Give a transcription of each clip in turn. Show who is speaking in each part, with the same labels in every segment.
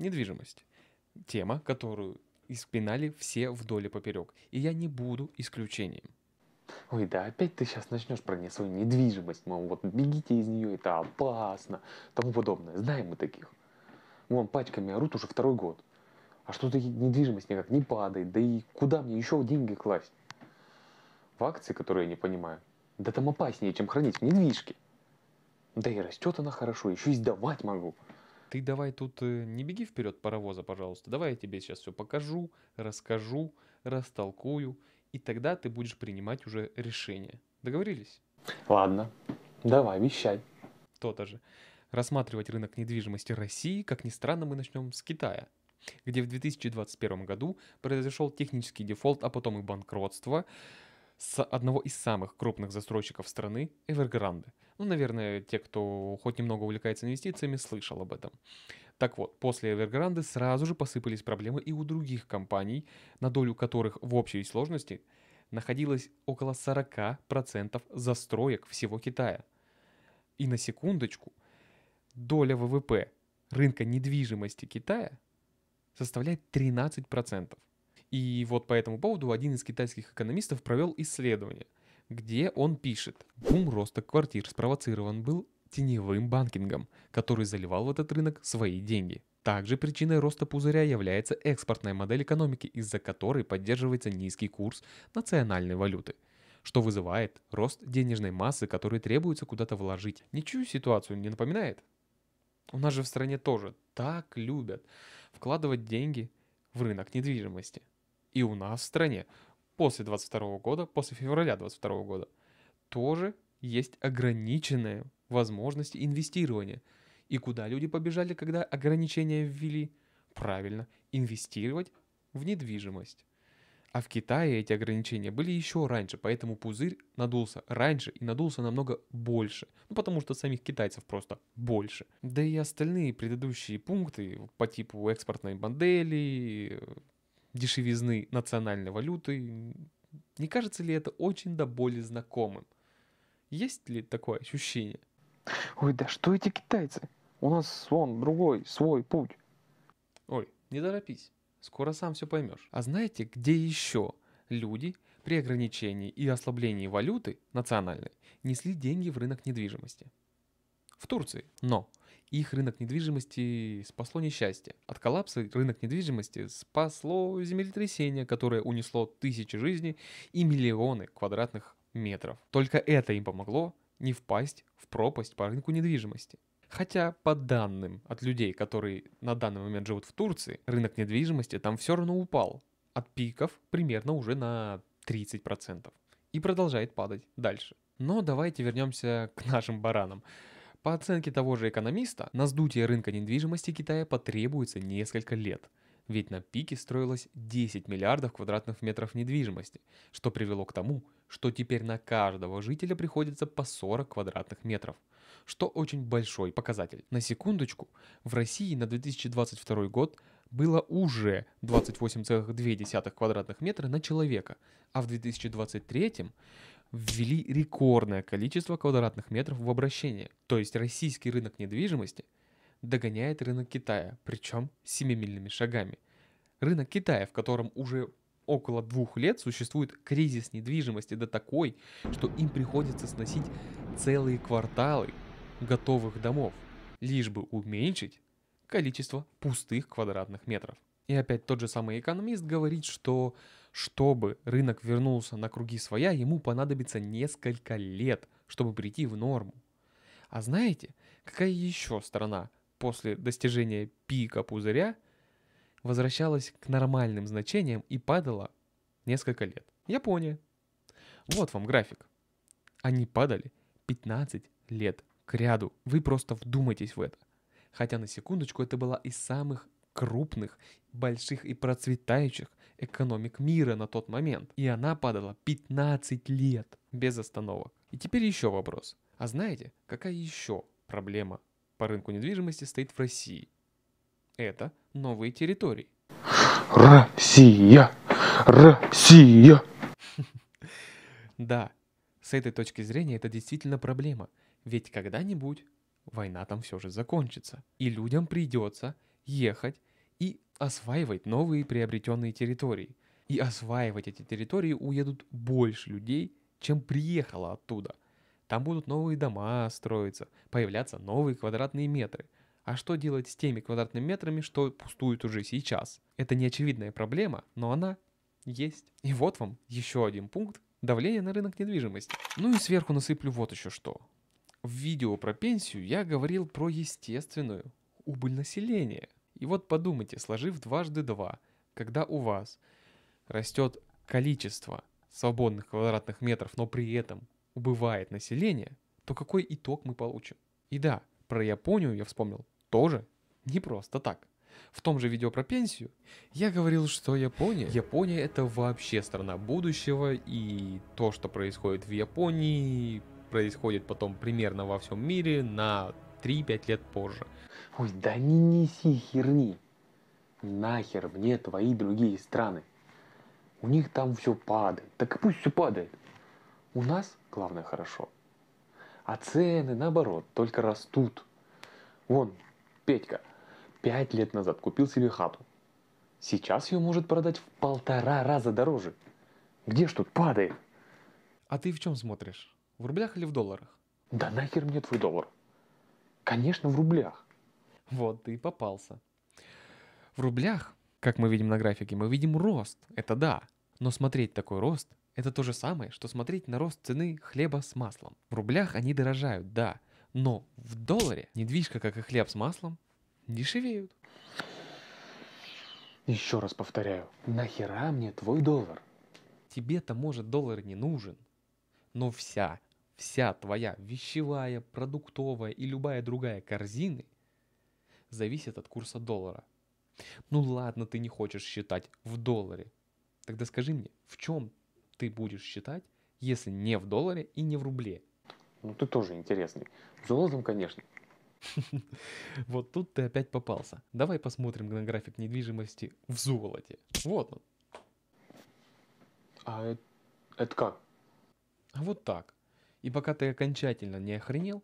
Speaker 1: недвижимость. Тема, которую испинали все вдоль и поперек. И я не буду исключением. Ой, да опять ты сейчас начнешь про не свою недвижимость, мол, вот бегите из нее, это опасно, тому подобное. Знаем мы таких. Вон пачками орут уже второй год. А что-то недвижимость никак не падает, да и куда мне еще деньги класть? В акции, которые я не понимаю, да там опаснее, чем хранить в недвижке. Да и растет она хорошо, еще и сдавать могу ты давай тут э, не беги вперед паровоза, пожалуйста. Давай я тебе сейчас все покажу, расскажу, растолкую. И тогда ты будешь принимать уже решение. Договорились? Ладно, давай, вещай. То-то же. Рассматривать рынок недвижимости России, как ни странно, мы начнем с Китая где в 2021 году произошел технический дефолт, а потом и банкротство с одного из самых крупных застройщиков страны, Evergrande. Ну, наверное, те, кто хоть немного увлекается инвестициями, слышал об этом. Так вот, после Evergrande сразу же посыпались проблемы и у других компаний, на долю которых в общей сложности находилось около 40% застроек всего Китая. И на секундочку, доля ВВП рынка недвижимости Китая составляет 13%. И вот по этому поводу один из китайских экономистов провел исследование, где он пишет, бум роста квартир спровоцирован был теневым банкингом, который заливал в этот рынок свои деньги. Также причиной роста пузыря является экспортная модель экономики, из-за которой поддерживается низкий курс национальной валюты что вызывает рост денежной массы, которую требуется куда-то вложить. Ничью ситуацию не напоминает? У нас же в стране тоже так любят вкладывать деньги в рынок недвижимости и у нас в стране после 22 года, после февраля 22 года, тоже есть ограниченные возможности инвестирования. И куда люди побежали, когда ограничения ввели? Правильно, инвестировать в недвижимость. А в Китае эти ограничения были еще раньше, поэтому пузырь надулся раньше и надулся намного больше. Ну, потому что самих китайцев просто больше. Да и остальные предыдущие пункты по типу экспортной модели, дешевизны национальной валюты. Не кажется ли это очень до боли знакомым? Есть ли такое ощущение? Ой, да что эти китайцы? У нас вон другой, свой путь. Ой, не торопись, скоро сам все поймешь. А знаете, где еще люди при ограничении и ослаблении валюты национальной несли деньги в рынок недвижимости? В Турции. Но их рынок недвижимости спасло несчастье. От коллапса рынок недвижимости спасло землетрясение, которое унесло тысячи жизней и миллионы квадратных метров. Только это им помогло не впасть в пропасть по рынку недвижимости. Хотя, по данным от людей, которые на данный момент живут в Турции, рынок недвижимости там все равно упал. От пиков примерно уже на 30%. И продолжает падать дальше. Но давайте вернемся к нашим баранам. По оценке того же экономиста, на сдутие рынка недвижимости Китая потребуется несколько лет. Ведь на пике строилось 10 миллиардов квадратных метров недвижимости, что привело к тому, что теперь на каждого жителя приходится по 40 квадратных метров, что очень большой показатель. На секундочку, в России на 2022 год было уже 28,2 квадратных метра на человека, а в 2023 ввели рекордное количество квадратных метров в обращение. То есть российский рынок недвижимости догоняет рынок Китая, причем семимильными шагами. Рынок Китая, в котором уже около двух лет существует кризис недвижимости до да такой, что им приходится сносить целые кварталы готовых домов, лишь бы уменьшить количество пустых квадратных метров. И опять тот же самый экономист говорит, что чтобы рынок вернулся на круги своя, ему понадобится несколько лет, чтобы прийти в норму. А знаете, какая еще страна после достижения пика пузыря возвращалась к нормальным значениям и падала несколько лет? Япония. Вот вам график. Они падали 15 лет к ряду. Вы просто вдумайтесь в это. Хотя на секундочку это была из самых крупных, больших и процветающих экономик мира на тот момент. И она падала 15 лет без остановок. И теперь еще вопрос. А знаете, какая еще проблема по рынку недвижимости стоит в России? Это новые территории. Россия! Россия! Да, с этой точки зрения это действительно проблема. Ведь когда-нибудь война там все же закончится. И людям придется ехать осваивать новые приобретенные территории. И осваивать эти территории уедут больше людей, чем приехало оттуда. Там будут новые дома строиться, появляться новые квадратные метры. А что делать с теми квадратными метрами, что пустуют уже сейчас? Это не очевидная проблема, но она есть. И вот вам еще один пункт давление на рынок недвижимости. Ну и сверху насыплю вот еще что. В видео про пенсию я говорил про естественную убыль населения – и вот подумайте, сложив дважды два, когда у вас растет количество свободных квадратных метров, но при этом убывает население, то какой итог мы получим? И да, про Японию я вспомнил тоже не просто так. В том же видео про пенсию я говорил, что Япония... Япония это вообще страна будущего, и то, что происходит в Японии, происходит потом примерно во всем мире на 3-5 лет позже. Ой, да не неси херни. Нахер мне твои другие страны. У них там все падает. Так и пусть все падает. У нас, главное, хорошо. А цены, наоборот, только растут. Вон, Петька, пять лет назад купил себе хату. Сейчас ее может продать в полтора раза дороже. Где ж тут падает? А ты в чем смотришь? В рублях или в долларах? Да нахер мне твой доллар? Конечно, в рублях. Вот ты и попался. В рублях, как мы видим на графике, мы видим рост, это да. Но смотреть такой рост – это то же самое, что смотреть на рост цены хлеба с маслом. В рублях они дорожают, да, но в долларе недвижка, как и хлеб с маслом, дешевеют. Еще раз повторяю, нахера мне твой доллар? Тебе-то, может, доллар не нужен, но вся вся твоя вещевая, продуктовая и любая другая корзины зависит от курса доллара. Ну ладно, ты не хочешь считать в долларе. Тогда скажи мне, в чем ты будешь считать, если не в долларе и не в рубле? Ну ты тоже интересный. Золотом, конечно. Вот тут ты опять попался. Давай посмотрим на график недвижимости в золоте. Вот он. А это как? А вот так. И пока ты окончательно не охренел,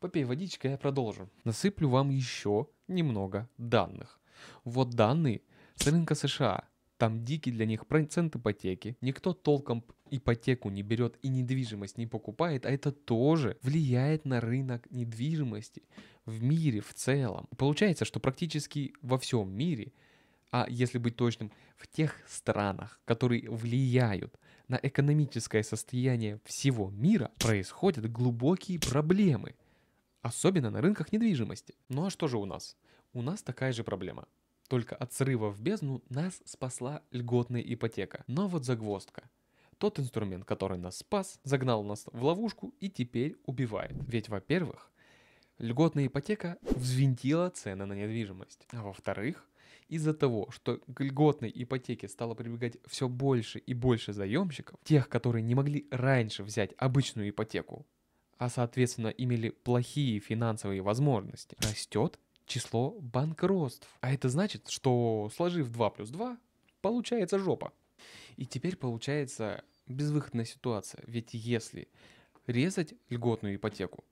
Speaker 1: попей водичка, я продолжу. Насыплю вам еще немного данных. Вот данные с рынка США. Там дикий для них процент ипотеки. Никто толком ипотеку не берет и недвижимость не покупает, а это тоже влияет на рынок недвижимости в мире в целом. получается, что практически во всем мире, а если быть точным, в тех странах, которые влияют на экономическое состояние всего мира происходят глубокие проблемы, особенно на рынках недвижимости. Ну а что же у нас? У нас такая же проблема. Только от срыва в бездну нас спасла льготная ипотека. Но вот загвоздка. Тот инструмент, который нас спас, загнал нас в ловушку и теперь убивает. Ведь, во-первых, льготная ипотека взвинтила цены на недвижимость. А во-вторых, из-за того, что к льготной ипотеке стало прибегать все больше и больше заемщиков, тех, которые не могли раньше взять обычную ипотеку, а соответственно имели плохие финансовые возможности, растет число банкротств. А это значит, что сложив 2 плюс 2, получается жопа. И теперь получается безвыходная ситуация, ведь если резать льготную ипотеку,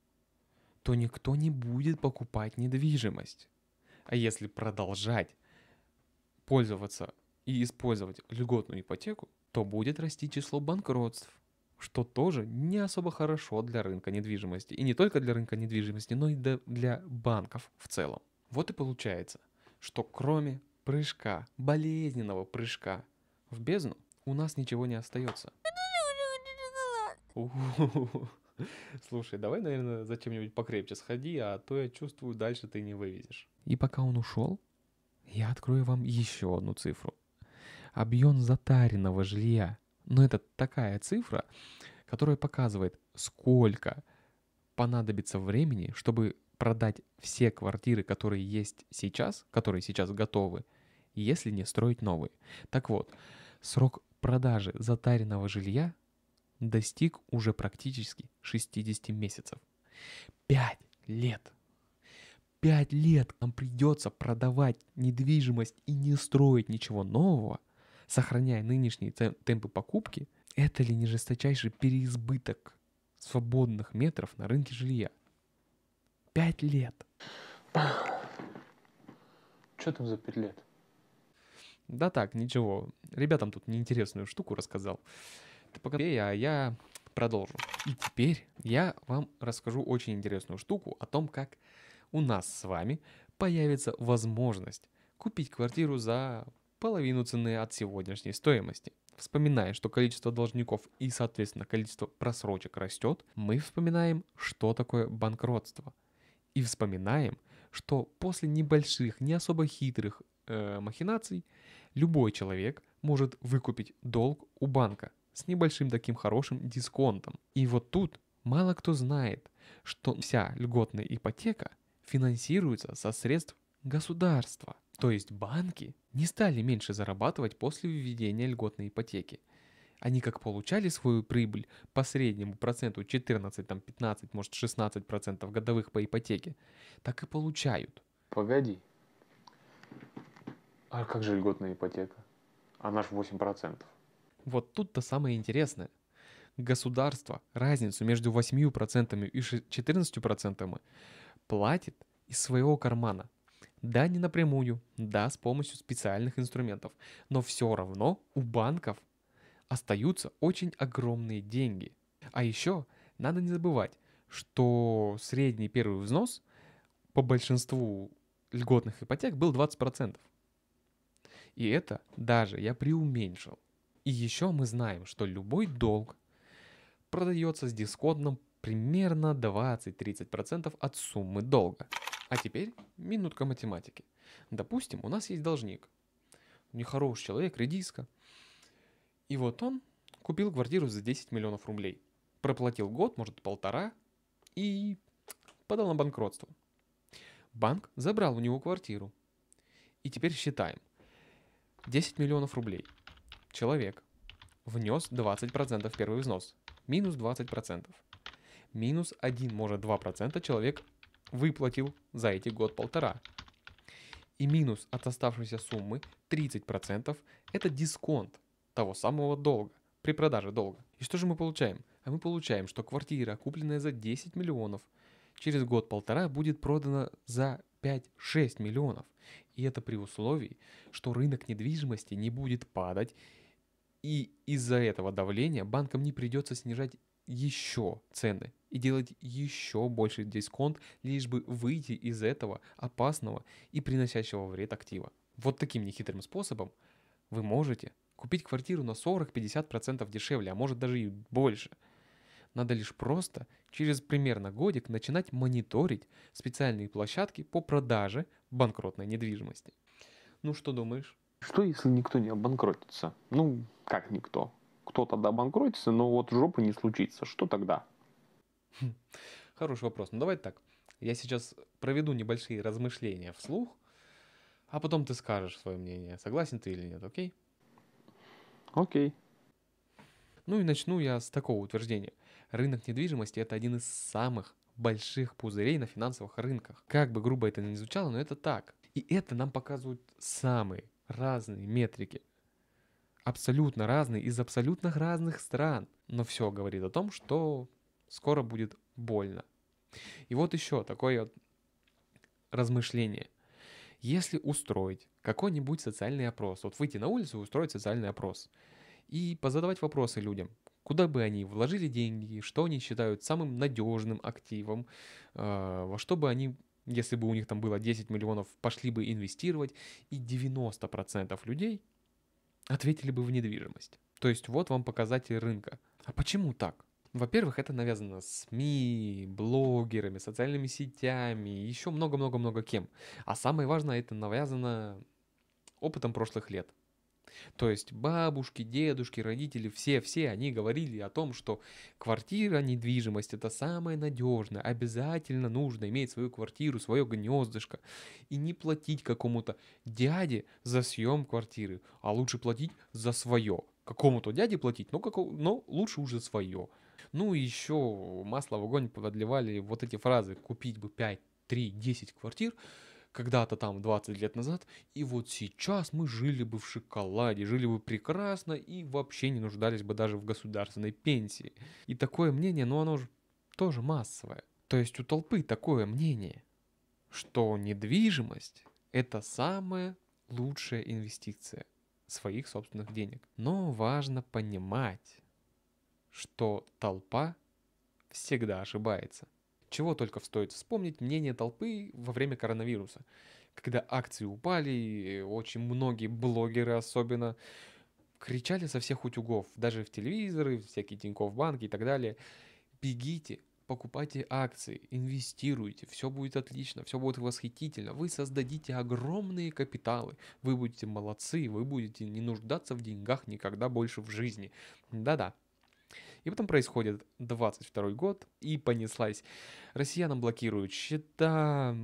Speaker 1: то никто не будет покупать недвижимость. А если продолжать пользоваться и использовать льготную ипотеку, то будет расти число банкротств, что тоже не особо хорошо для рынка недвижимости. И не только для рынка недвижимости, но и для банков в целом. Вот и получается, что кроме прыжка, болезненного прыжка в бездну, у нас ничего не остается. Слушай, давай, наверное, зачем нибудь покрепче сходи, а то я чувствую, дальше ты не вывезешь. И пока он ушел, я открою вам еще одну цифру. Объем затаренного жилья. Но это такая цифра, которая показывает, сколько понадобится времени, чтобы продать все квартиры, которые есть сейчас, которые сейчас готовы, если не строить новые. Так вот, срок продажи затаренного жилья достиг уже практически 60 месяцев. 5 лет. 5 лет нам придется продавать недвижимость и не строить ничего нового, сохраняя нынешние темпы покупки, это ли не жесточайший переизбыток свободных метров на рынке жилья? 5 лет. Что там за 5 лет? Да так, ничего. Ребятам тут неинтересную штуку рассказал. Ты погоди, а я продолжу. И теперь я вам расскажу очень интересную штуку о том, как у нас с вами появится возможность купить квартиру за половину цены от сегодняшней стоимости. Вспоминая, что количество должников и, соответственно, количество просрочек растет, мы вспоминаем, что такое банкротство. И вспоминаем, что после небольших, не особо хитрых э, махинаций любой человек может выкупить долг у банка с небольшим таким хорошим дисконтом. И вот тут мало кто знает, что вся льготная ипотека – финансируется со средств государства. То есть банки не стали меньше зарабатывать после введения льготной ипотеки. Они как получали свою прибыль по среднему проценту 14, там 15, может 16 процентов годовых по ипотеке, так и получают. Погоди. А как же льготная ипотека? Она же 8 процентов. Вот тут-то самое интересное. Государство разницу между 8% процентами и 14% процентами платит из своего кармана. Да, не напрямую, да, с помощью специальных инструментов, но все равно у банков остаются очень огромные деньги. А еще надо не забывать, что средний первый взнос по большинству льготных ипотек был 20%. И это даже я преуменьшил. И еще мы знаем, что любой долг продается с дисконтным примерно 20-30% от суммы долга. А теперь минутка математики. Допустим, у нас есть должник. Нехороший человек, редиска. И вот он купил квартиру за 10 миллионов рублей. Проплатил год, может полтора, и подал на банкротство. Банк забрал у него квартиру. И теперь считаем. 10 миллионов рублей. Человек внес 20% в первый взнос. Минус 20% минус 1, может 2% человек выплатил за эти год-полтора. И минус от оставшейся суммы 30% это дисконт того самого долга при продаже долга. И что же мы получаем? А мы получаем, что квартира, купленная за 10 миллионов, через год-полтора будет продана за 5-6 миллионов. И это при условии, что рынок недвижимости не будет падать, и из-за этого давления банкам не придется снижать еще цены и делать еще больше дисконт, лишь бы выйти из этого опасного и приносящего вред актива. Вот таким нехитрым способом вы можете купить квартиру на 40-50% дешевле, а может даже и больше. Надо лишь просто через примерно годик начинать мониторить специальные площадки по продаже банкротной недвижимости. Ну что думаешь? Что если никто не обанкротится? Ну, как никто? Кто тогда обанкротится, но ну, вот жопы не случится. Что тогда? Хороший вопрос. Ну давай так. Я сейчас проведу небольшие размышления вслух, а потом ты скажешь свое мнение, согласен ты или нет, окей? Окей. Ну и начну я с такого утверждения. Рынок недвижимости – это один из самых больших пузырей на финансовых рынках. Как бы грубо это ни звучало, но это так. И это нам показывают самые разные метрики. Абсолютно разные, из абсолютно разных стран. Но все говорит о том, что скоро будет больно. И вот еще такое размышление. Если устроить какой-нибудь социальный опрос, вот выйти на улицу и устроить социальный опрос, и позадавать вопросы людям, куда бы они вложили деньги, что они считают самым надежным активом, э, во что бы они, если бы у них там было 10 миллионов, пошли бы инвестировать, и 90% людей ответили бы в недвижимость. То есть вот вам показатель рынка. А почему так? Во-первых, это навязано СМИ, блогерами, социальными сетями, еще много-много-много кем. А самое важное, это навязано опытом прошлых лет. То есть бабушки, дедушки, родители, все-все они говорили о том, что квартира, недвижимость это самое надежное, обязательно нужно иметь свою квартиру, свое гнездышко и не платить какому-то дяде за съем квартиры, а лучше платить за свое. Какому-то дяде платить, но, какого, но лучше уже свое. Ну и еще масло в огонь подливали вот эти фразы «купить бы 5, 3, 10 квартир», когда-то там 20 лет назад, и вот сейчас мы жили бы в шоколаде, жили бы прекрасно и вообще не нуждались бы даже в государственной пенсии. И такое мнение, ну оно же тоже массовое. То есть у толпы такое мнение, что недвижимость – это самая лучшая инвестиция своих собственных денег. Но важно понимать, что толпа всегда ошибается. Чего только стоит вспомнить мнение толпы во время коронавируса, когда акции упали, и очень многие блогеры особенно кричали со всех утюгов, даже в телевизоры, всякие Тинькофф банки и так далее. Бегите, покупайте акции, инвестируйте, все будет отлично, все будет восхитительно, вы создадите огромные капиталы, вы будете молодцы, вы будете не нуждаться в деньгах никогда больше в жизни. Да-да, и потом происходит 22 год, и понеслась. Россиянам блокируют счета,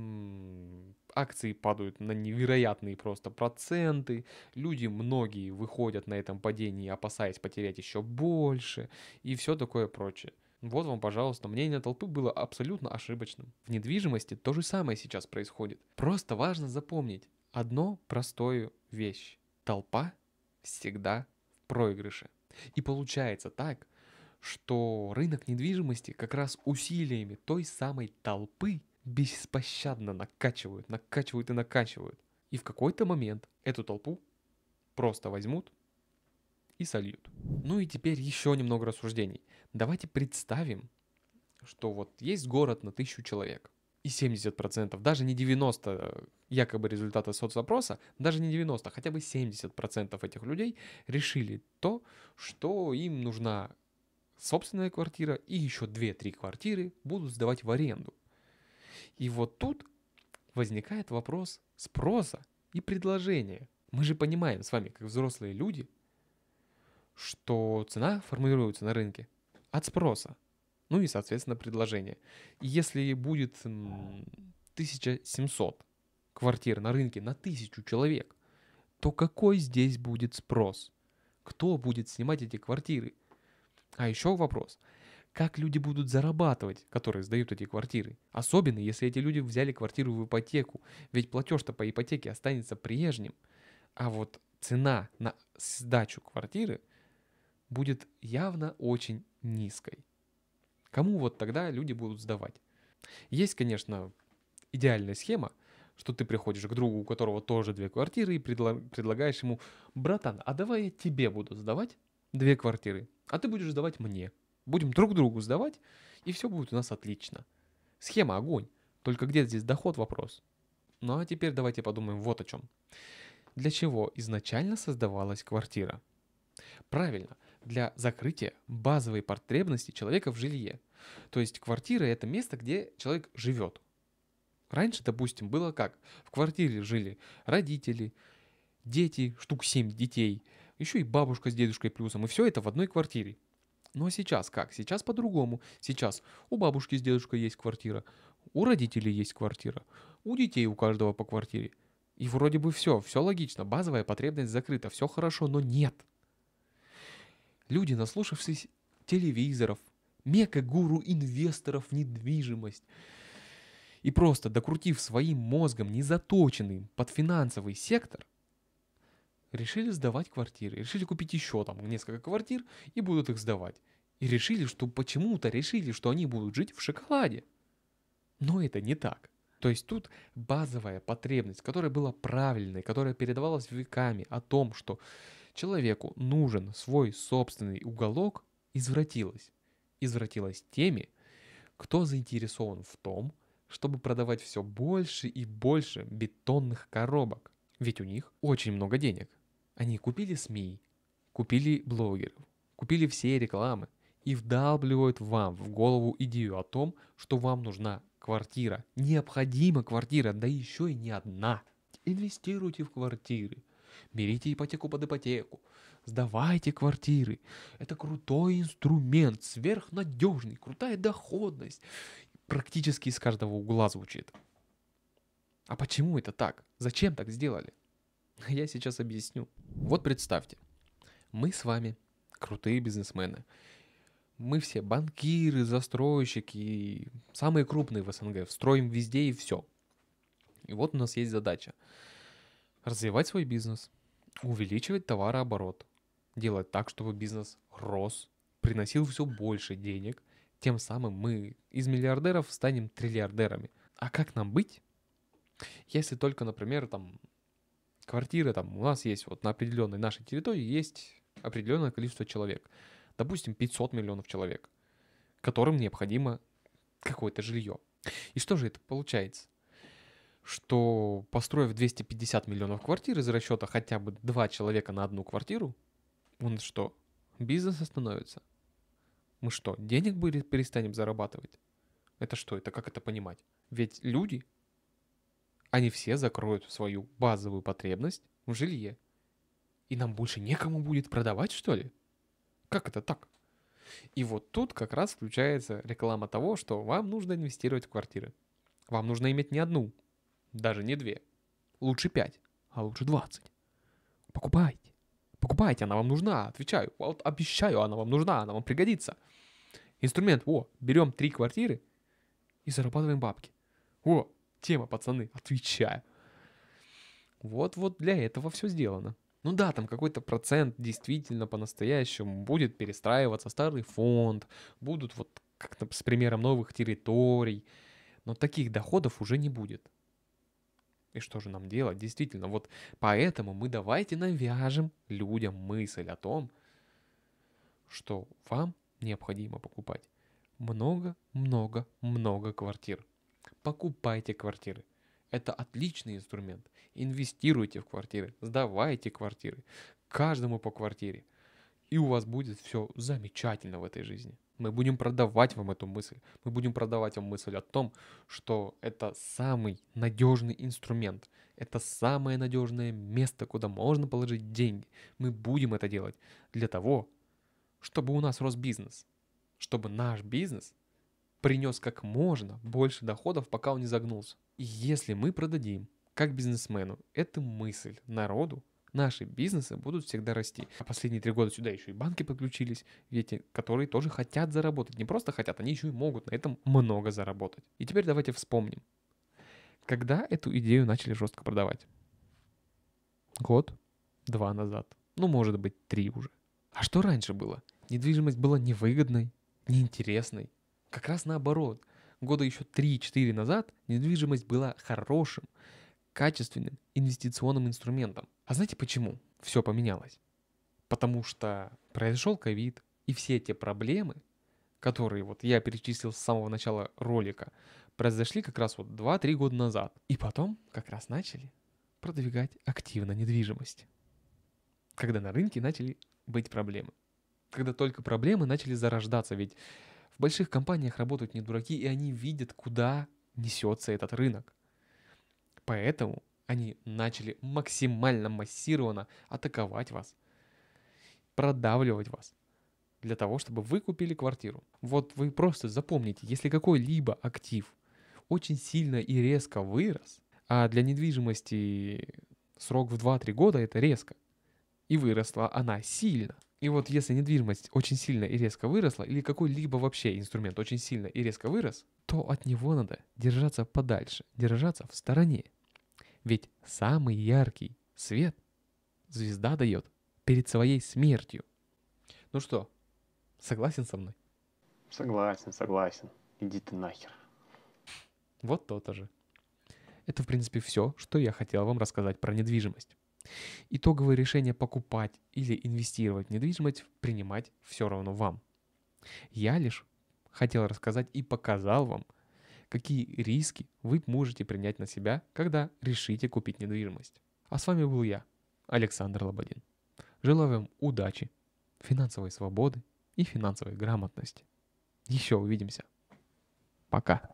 Speaker 1: акции падают на невероятные просто проценты, люди многие выходят на этом падении, опасаясь потерять еще больше, и все такое прочее. Вот вам, пожалуйста, мнение толпы было абсолютно ошибочным. В недвижимости то же самое сейчас происходит. Просто важно запомнить одно простую вещь. Толпа всегда в проигрыше. И получается так, что рынок недвижимости как раз усилиями той самой толпы беспощадно накачивают, накачивают и накачивают. И в какой-то момент эту толпу просто возьмут и сольют. Ну и теперь еще немного рассуждений. Давайте представим, что вот есть город на тысячу человек. И 70%, даже не 90 якобы результата соцопроса, даже не 90, хотя бы 70% этих людей решили то, что им нужна собственная квартира и еще 2-3 квартиры будут сдавать в аренду. И вот тут возникает вопрос спроса и предложения. Мы же понимаем с вами, как взрослые люди, что цена формируется на рынке от спроса, ну и, соответственно, предложения. И если будет 1700 квартир на рынке на тысячу человек, то какой здесь будет спрос? Кто будет снимать эти квартиры? А еще вопрос. Как люди будут зарабатывать, которые сдают эти квартиры? Особенно, если эти люди взяли квартиру в ипотеку, ведь платеж-то по ипотеке останется прежним. А вот цена на сдачу квартиры будет явно очень низкой. Кому вот тогда люди будут сдавать? Есть, конечно, идеальная схема, что ты приходишь к другу, у которого тоже две квартиры, и предло- предлагаешь ему, братан, а давай я тебе буду сдавать, две квартиры, а ты будешь сдавать мне. Будем друг другу сдавать, и все будет у нас отлично. Схема огонь, только где здесь доход вопрос. Ну а теперь давайте подумаем вот о чем. Для чего изначально создавалась квартира? Правильно, для закрытия базовой потребности человека в жилье. То есть квартира – это место, где человек живет. Раньше, допустим, было как? В квартире жили родители, дети, штук 7 детей, еще и бабушка с дедушкой плюсом, и все это в одной квартире. Ну а сейчас как? Сейчас по-другому. Сейчас у бабушки с дедушкой есть квартира, у родителей есть квартира, у детей у каждого по квартире. И вроде бы все, все логично, базовая потребность закрыта, все хорошо, но нет. Люди, наслушавшись телевизоров, мега-гуру инвесторов недвижимость, и просто докрутив своим мозгом незаточенным под финансовый сектор, решили сдавать квартиры, решили купить еще там несколько квартир и будут их сдавать. И решили, что почему-то решили, что они будут жить в шоколаде. Но это не так. То есть тут базовая потребность, которая была правильной, которая передавалась веками о том, что человеку нужен свой собственный уголок, извратилась. Извратилась теми, кто заинтересован в том, чтобы продавать все больше и больше бетонных коробок. Ведь у них очень много денег. Они купили СМИ, купили блогеров, купили все рекламы и вдалбливают вам в голову идею о том, что вам нужна квартира. Необходима квартира, да еще и не одна. Инвестируйте в квартиры. Берите ипотеку под ипотеку. Сдавайте квартиры. Это крутой инструмент, сверхнадежный, крутая доходность. Практически из каждого угла звучит. А почему это так? Зачем так сделали? Я сейчас объясню. Вот представьте, мы с вами крутые бизнесмены. Мы все банкиры, застройщики, самые крупные в СНГ, строим везде и все. И вот у нас есть задача. Развивать свой бизнес, увеличивать товарооборот, делать так, чтобы бизнес рос, приносил все больше денег, тем самым мы из миллиардеров станем триллиардерами. А как нам быть, если только, например, там квартиры там у нас есть вот на определенной нашей территории есть определенное количество человек. Допустим, 500 миллионов человек, которым необходимо какое-то жилье. И что же это получается? Что построив 250 миллионов квартир из расчета хотя бы 2 человека на одну квартиру, он что, бизнес остановится? Мы что, денег перестанем зарабатывать? Это что, это как это понимать? Ведь люди они все закроют свою базовую потребность в жилье. И нам больше некому будет продавать, что ли? Как это так? И вот тут как раз включается реклама того, что вам нужно инвестировать в квартиры. Вам нужно иметь не одну, даже не две. Лучше пять, а лучше двадцать. Покупайте. Покупайте, она вам нужна, отвечаю. Вот обещаю, она вам нужна, она вам пригодится. Инструмент, о, берем три квартиры и зарабатываем бабки. О, тема, пацаны, отвечаю. Вот-вот для этого все сделано. Ну да, там какой-то процент действительно по-настоящему будет перестраиваться старый фонд, будут вот как с примером новых территорий, но таких доходов уже не будет. И что же нам делать? Действительно, вот поэтому мы давайте навяжем людям мысль о том, что вам необходимо покупать много-много-много квартир покупайте квартиры. Это отличный инструмент. Инвестируйте в квартиры, сдавайте квартиры, каждому по квартире. И у вас будет все замечательно в этой жизни. Мы будем продавать вам эту мысль. Мы будем продавать вам мысль о том, что это самый надежный инструмент. Это самое надежное место, куда можно положить деньги. Мы будем это делать для того, чтобы у нас рос бизнес. Чтобы наш бизнес принес как можно больше доходов, пока он не загнулся. И если мы продадим, как бизнесмену, эту мысль народу, наши бизнесы будут всегда расти. А последние три года сюда еще и банки подключились, эти, которые тоже хотят заработать. Не просто хотят, они еще и могут на этом много заработать. И теперь давайте вспомним, когда эту идею начали жестко продавать? Год, два назад. Ну, может быть, три уже. А что раньше было? Недвижимость была невыгодной, неинтересной, как раз наоборот. Года еще 3-4 назад недвижимость была хорошим, качественным инвестиционным инструментом. А знаете почему все поменялось? Потому что произошел ковид, и все эти проблемы, которые вот я перечислил с самого начала ролика, произошли как раз вот 2-3 года назад. И потом как раз начали продвигать активно недвижимость. Когда на рынке начали быть проблемы. Когда только проблемы начали зарождаться, ведь в больших компаниях работают не дураки, и они видят, куда несется этот рынок. Поэтому они начали максимально массированно атаковать вас, продавливать вас для того, чтобы вы купили квартиру. Вот вы просто запомните, если какой-либо актив очень сильно и резко вырос, а для недвижимости срок в 2-3 года это резко, и выросла она сильно – и вот если недвижимость очень сильно и резко выросла, или какой-либо вообще инструмент очень сильно и резко вырос, то от него надо держаться подальше, держаться в стороне. Ведь самый яркий свет звезда дает перед своей смертью. Ну что, согласен со мной? Согласен, согласен. Иди ты нахер. Вот то-то же. Это, в принципе, все, что я хотел вам рассказать про недвижимость. Итоговое решение покупать или инвестировать в недвижимость принимать все равно вам. Я лишь хотел рассказать и показал вам, какие риски вы можете принять на себя, когда решите купить недвижимость. А с вами был я, Александр Лободин. Желаю вам удачи, финансовой свободы и финансовой грамотности. Еще увидимся. Пока.